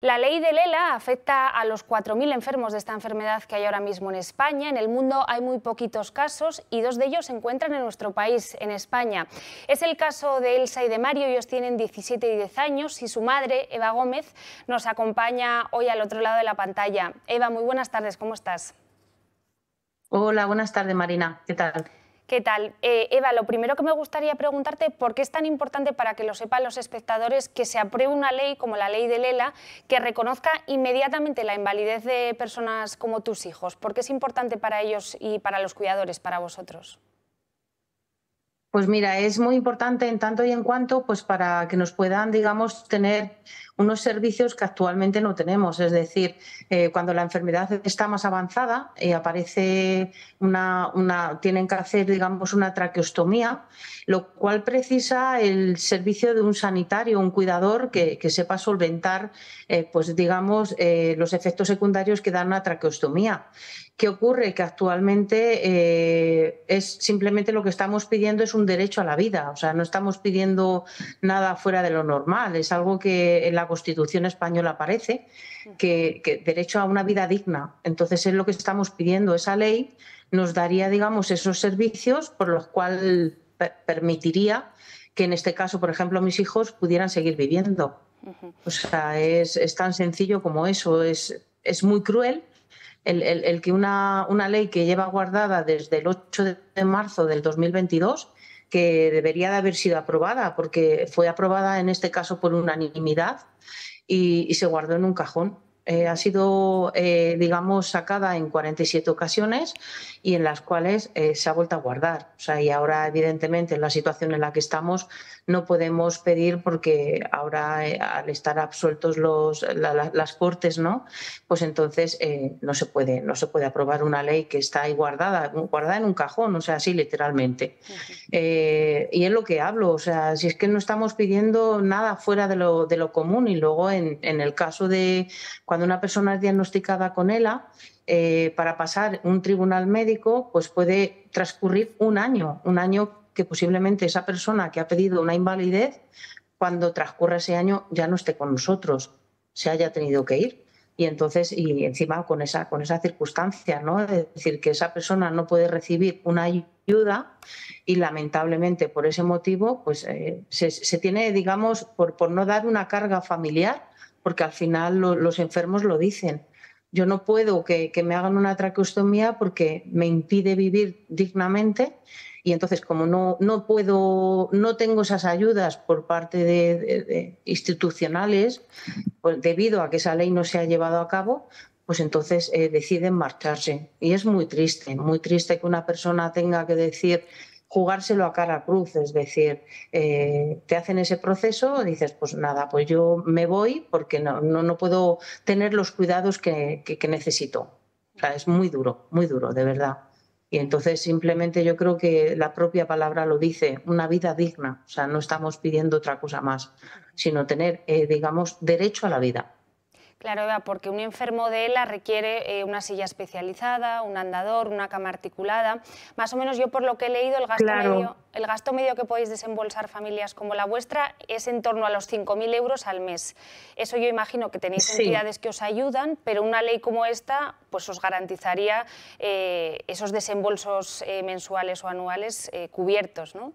La ley de Lela afecta a los 4.000 enfermos de esta enfermedad que hay ahora mismo en España. En el mundo hay muy poquitos casos y dos de ellos se encuentran en nuestro país, en España. Es el caso de Elsa y de Mario, ellos tienen 17 y 10 años y su madre, Eva Gómez, nos acompaña hoy al otro lado de la pantalla. Eva, muy buenas tardes, ¿cómo estás? Hola, buenas tardes Marina, ¿qué tal? ¿Qué tal? Eh, Eva, lo primero que me gustaría preguntarte, ¿por qué es tan importante para que lo sepan los espectadores que se apruebe una ley como la ley de Lela que reconozca inmediatamente la invalidez de personas como tus hijos? ¿Por qué es importante para ellos y para los cuidadores, para vosotros? Pues mira, es muy importante en tanto y en cuanto, pues para que nos puedan, digamos, tener unos servicios que actualmente no tenemos. Es decir, eh, cuando la enfermedad está más avanzada, y eh, aparece una, tienen que hacer, digamos, una traqueostomía, lo cual precisa el servicio de un sanitario, un cuidador que, sepa solventar, eh, pues digamos, los efectos secundarios que da una traqueostomía. ¿Qué ocurre? Que actualmente es simplemente lo que estamos pidiendo es un derecho a la vida, o sea, no estamos pidiendo nada fuera de lo normal, es algo que en la Constitución española aparece, que, derecho a una vida digna. Entonces es lo que estamos pidiendo. Esa ley nos daría, digamos, esos servicios por los cuales permitiría que en este caso, por ejemplo, mis hijos pudieran seguir viviendo. O sea, es, tan sencillo como eso. Es, es muy cruel, el, que una, una, ley que lleva guardada desde el 8 de marzo del 2022 que debería de haber sido aprobada, porque fue aprobada en este caso por unanimidad y, y se guardó en un cajón. Eh, ha sido, eh, digamos, sacada en 47 ocasiones y en las cuales eh, se ha vuelto a guardar. O sea, y ahora, evidentemente, en la situación en la que estamos, no podemos pedir porque ahora, al estar absueltos los, las cortes, ¿no? Pues entonces no, se puede, no se puede aprobar una ley que está ahí guardada, guardada en un cajón, o sea, así literalmente. y es lo que hablo, o sea, si es que no estamos pidiendo nada fuera de lo, de lo común y luego en, en el caso de cuando una persona es diagnosticada con ELA, eh, para pasar un tribunal médico, pues puede transcurrir un año, un año que posiblemente esa persona que ha pedido una invalidez, cuando transcurra ese año ya no esté con nosotros, se haya tenido que ir. Y entonces, y encima con esa, con esa circunstancia, ¿no? Es decir, que esa persona no puede recibir una ayuda y lamentablemente por ese motivo, pues eh, se, tiene, digamos, por, por no dar una carga familiar, porque al final los enfermos lo dicen. Yo no puedo que, me hagan una traqueostomía porque me impide vivir dignamente y entonces como no, no puedo, no tengo esas ayudas por parte de, institucionales, pues debido a que esa ley no se ha llevado a cabo, pues entonces eh, deciden marcharse. Y es muy triste, muy triste que una persona tenga que decir jugárselo a cara cruz, es decir, eh, te hacen ese proceso, dices, pues nada, pues yo me voy porque no, no, no puedo tener los cuidados que, necesito. O sea, es muy duro, muy duro, de verdad. Y entonces simplemente yo creo que la propia palabra lo dice, una vida digna. O sea, no estamos pidiendo otra cosa más, sino tener, eh, digamos, derecho a la vida. Claro, porque un enfermo de ELA requiere eh, una silla especializada, un andador, una cama articulada. Más o menos yo por lo que he leído, el gasto, medio, el gasto medio que podéis desembolsar familias como la vuestra es en torno a los 5.000 euros al mes. Eso yo imagino que tenéis entidades que os ayudan, pero una ley como esta pues os garantizaría eh, esos desembolsos eh, mensuales o anuales cubiertos, ¿no?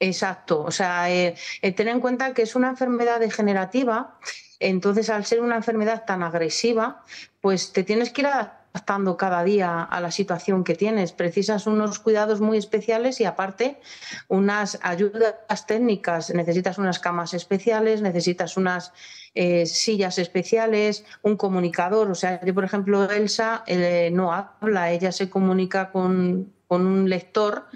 Exacto, o sea, eh, eh tener en cuenta que es una enfermedad degenerativa, entonces al ser una enfermedad tan agresiva, pues te tienes que ir adaptando cada día a la situación que tienes. Precisas unos cuidados muy especiales y aparte unas ayudas técnicas. Necesitas unas camas especiales, necesitas unas eh, sillas especiales, un comunicador. O sea, yo por ejemplo, Elsa eh, no habla, ella se comunica con, con un lector,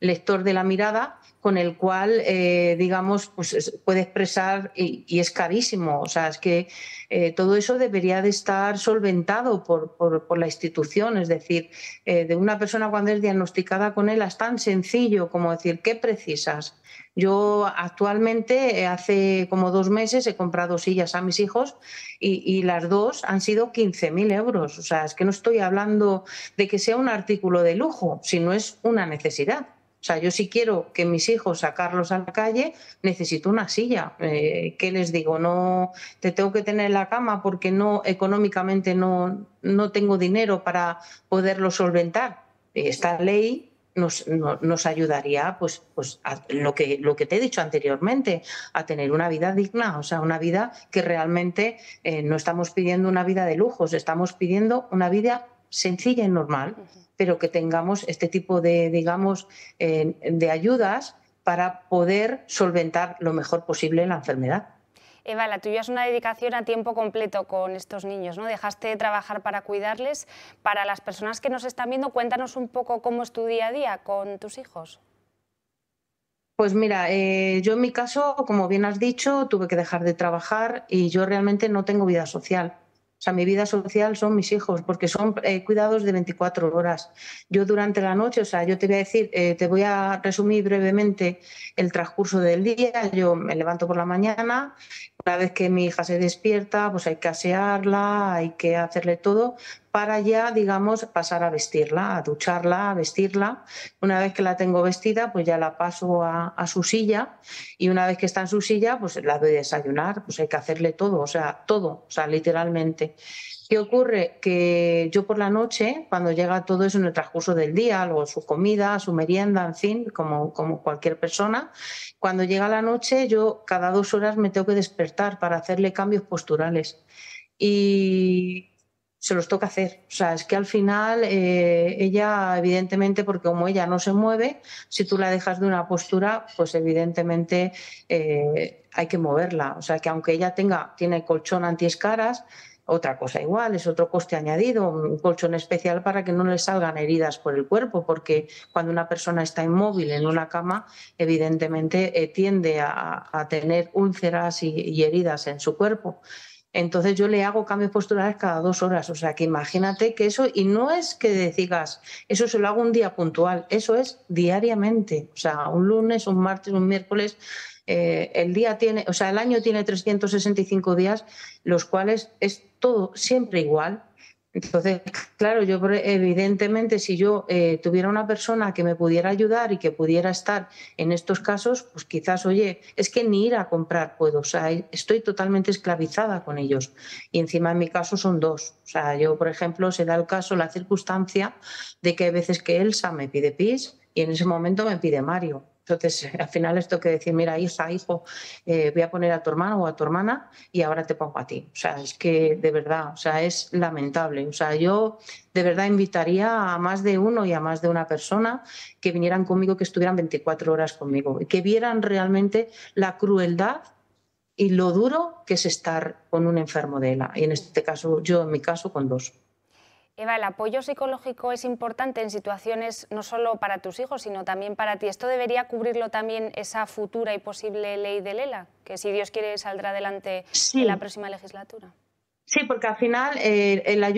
lector de la mirada con el cual, eh, digamos, pues puede expresar y, es carísimo. O sea, es que eh, todo eso debería de estar solventado por, la institución. Es decir, eh, de una persona cuando es diagnosticada con él es tan sencillo como decir, ¿qué precisas? Yo actualmente, hace como dos meses, he comprado sillas a mis hijos y, y las dos han sido 15.000 euros. O sea, es que no estoy hablando de que sea un artículo de lujo, sino es una necesidad. O sea, yo si quiero que mis hijos sacarlos a la calle, necesito una silla. Eh, ¿Qué les digo? No te tengo que tener en la cama porque no económicamente no, no tengo dinero para poderlo solventar. Esta ley nos, nos, ayudaría pues, pues a lo, que, lo que te he dicho anteriormente, a tener una vida digna, o sea, una vida que realmente eh, no estamos pidiendo una vida de lujos, estamos pidiendo una vida sencilla y normal, pero que tengamos este tipo de, digamos, eh, de ayudas para poder solventar lo mejor posible la enfermedad. Eva, la tuya es una dedicación a tiempo completo con estos niños, ¿no? Dejaste de trabajar para cuidarles. Para las personas que nos están viendo, cuéntanos un poco cómo es tu día a día con tus hijos. Pues mira, eh, yo en mi caso, como bien has dicho, tuve que dejar de trabajar y yo realmente no tengo vida social. O sea, mi vida social son mis hijos, porque son eh, cuidados de 24 horas. Yo durante la noche, o sea, yo te voy a decir, eh, te voy a resumir brevemente el transcurso del día. Yo me levanto por la mañana, una vez que mi hija se despierta, pues hay que asearla, hay que hacerle todo, para ya, digamos, pasar a vestirla, a ducharla, a vestirla. Una vez que la tengo vestida, pues ya la paso a, su silla y una vez que está en su silla, pues la doy a desayunar, pues hay que hacerle todo, o sea, todo, o sea, literalmente. ¿Qué ocurre? Que yo por la noche, cuando llega todo eso en el transcurso del día, luego su comida, su merienda, en fin, como, como cualquier persona, cuando llega la noche yo cada dos horas me tengo que despertar para hacerle cambios posturales. Y se los toca hacer. O sea, es que al final eh, ella, evidentemente, porque como ella no se mueve, si tú la dejas de una postura, pues evidentemente eh, hay que moverla. O sea, que aunque ella tenga, tiene colchón anti-escaras, otra cosa igual, es otro coste añadido, un colchón especial para que no le salgan heridas por el cuerpo, porque cuando una persona está inmóvil en una cama, evidentemente eh, tiende a, tener úlceras y heridas en su cuerpo. Entonces yo le hago cambios posturales cada dos horas. O sea que imagínate que eso, y no es que decidas, eso se lo hago un día puntual, eso es diariamente. O sea, un lunes, un martes, un miércoles. Eh, el día tiene, o sea, el año tiene 365 días, los cuales es todo siempre igual, entonces, claro, yo evidentemente si yo eh, tuviera una persona que me pudiera ayudar y que pudiera estar en estos casos, pues quizás, oye, es que ni ir a comprar puedo, o sea, estoy totalmente esclavizada con ellos. Y encima en mi caso son dos. O sea, yo, por ejemplo, se da el caso, la circunstancia de que hay veces que Elsa me pide pis y en ese momento me pide Mario. Entonces, eh, al final esto que decir, mira, hija, hijo, eh, voy a poner a tu hermano o a tu hermana y ahora te pongo a ti. O sea, es que de verdad, o sea, es lamentable. O sea, yo de verdad invitaría a más de uno y a más de una persona que vinieran conmigo, que estuvieran 24 horas conmigo y que vieran realmente la crueldad y lo duro que es estar con un enfermo de ELA. Y en este caso, yo en mi caso, con dos. Eva, el apoyo psicológico es importante en situaciones no solo para tus hijos, sino también para ti. ¿Esto debería cubrirlo también esa futura y posible ley de Lela, que si Dios quiere saldrá adelante en la próxima legislatura? Sí, porque al final el eh, la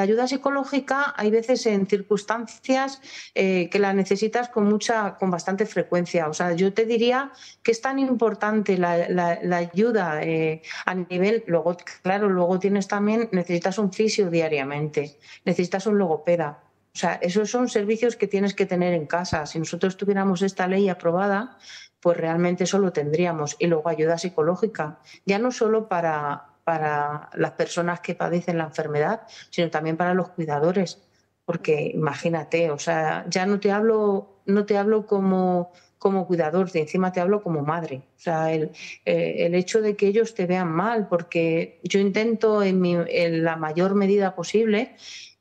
ayuda psicológica hay veces en circunstancias eh, que la necesitas con mucha, con bastante frecuencia. O sea, yo te diría que es tan importante la, ayuda eh, a nivel, luego, claro, luego tienes también, necesitas un fisio diariamente, necesitas un logopeda. O sea, esos son servicios que tienes que tener en casa. Si nosotros tuviéramos esta ley aprobada, pues realmente eso lo tendríamos. Y luego ayuda psicológica, ya no solo para para las personas que padecen la enfermedad, sino también para los cuidadores. Porque imagínate, o sea, ya no te hablo, no te hablo como, como cuidador, de encima te hablo como madre. O sea, el, eh, el, hecho de que ellos te vean mal, porque yo intento en, mi, en la mayor medida posible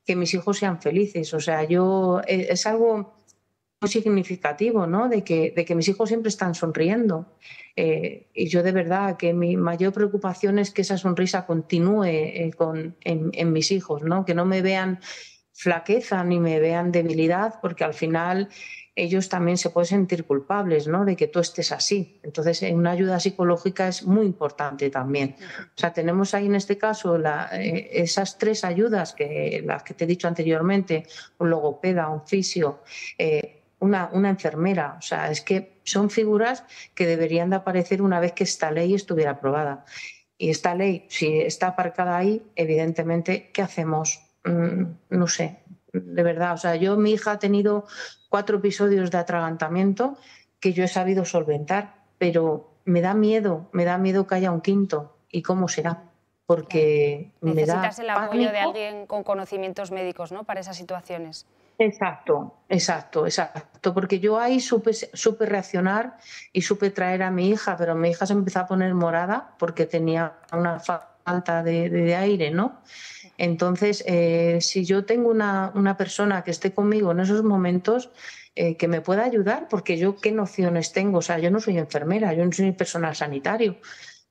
que mis hijos sean felices. O sea, yo eh, es algo significativo, ¿no? De que, de que mis hijos siempre están sonriendo. Eh, y yo de verdad que mi mayor preocupación es que esa sonrisa continúe eh, con, en, mis hijos, ¿no? Que no me vean flaqueza ni me vean debilidad, porque al final ellos también se pueden sentir culpables, ¿no? De que tú estés así. Entonces, eh, una ayuda psicológica es muy importante también. O sea, tenemos ahí en este caso esas tres ayudas que las que te he dicho anteriormente, un logopeda, un fisio una, una enfermera. O sea, es que son figuras que deberían de aparecer una vez que esta ley estuviera aprobada. Y esta ley, si está aparcada ahí, evidentemente, ¿qué hacemos? Mm, no sé, de verdad. O sea, yo, mi hija ha tenido cuatro episodios de atragantamiento que yo he sabido solventar, pero me da miedo, me da miedo que haya un quinto. ¿Y cómo será? Porque Necesitas el apoyo de alguien con conocimientos médicos, ¿no? Para esas situaciones. Exacto, exacto, exacto, porque yo ahí supe, reaccionar y supe traer a mi hija, pero mi hija se empezó a poner morada porque tenía una falta de, aire, ¿no? Entonces, eh, si yo tengo una, persona que esté conmigo en esos momentos, eh, que me pueda ayudar, porque yo qué nociones tengo, o sea, yo no soy enfermera, yo no soy personal sanitario.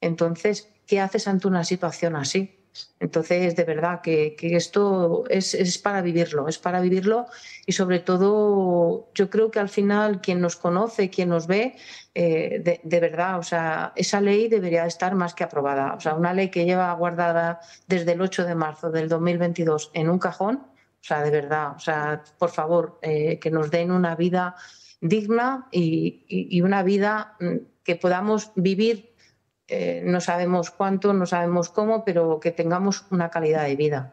Entonces, ¿qué haces ante una situación así? Entonces, de verdad que, esto es, para vivirlo, es para vivirlo y sobre todo yo creo que al final quien nos conoce, quien nos ve, eh, de, verdad, o sea, esa ley debería estar más que aprobada. O sea, una ley que lleva guardada desde el 8 de marzo del 2022 en un cajón, o sea, de verdad, o sea, por favor, eh, que nos den una vida digna y, y una vida mm, que podamos vivir eh, no sabemos cuánto, no sabemos cómo, pero que tengamos una calidad de vida.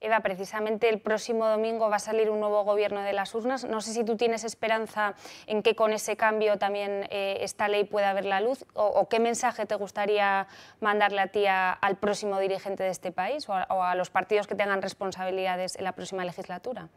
Eva, precisamente el próximo domingo va a salir un nuevo gobierno de las urnas. No sé si tú tienes esperanza en que con ese cambio también eh, esta ley pueda ver la luz o, qué mensaje te gustaría mandarle a ti al próximo dirigente de este país o a los partidos que tengan responsabilidades en la próxima legislatura.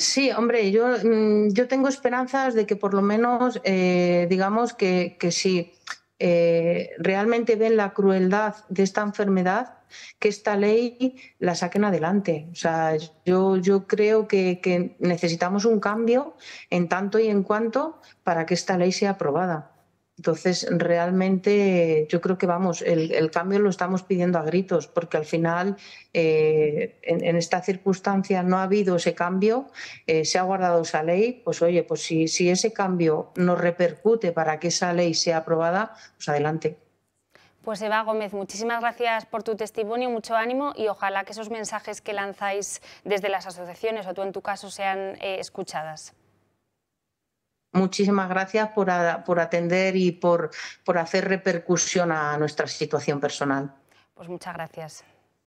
Sí, hombre, yo, mm, yo tengo esperanzas de que por lo menos, eh, digamos que, si eh, realmente ven la crueldad de esta enfermedad, que esta ley la saquen adelante. O sea, yo, yo creo que, que necesitamos un cambio en tanto y en cuanto para que esta ley sea aprobada. Entonces, realmente yo creo que vamos, el, cambio lo estamos pidiendo a gritos, porque al final eh, en, esta circunstancia no ha habido ese cambio, eh, se ha guardado esa ley, pues oye, pues si, ese cambio nos repercute para que esa ley sea aprobada, pues adelante. Pues Eva Gómez, muchísimas gracias por tu testimonio, mucho ánimo y ojalá que esos mensajes que lanzáis desde las asociaciones o tú en tu caso sean eh, escuchadas. Muchísimas gracias por, atender y por, por hacer repercusión a nuestra situación personal. Pues muchas gracias.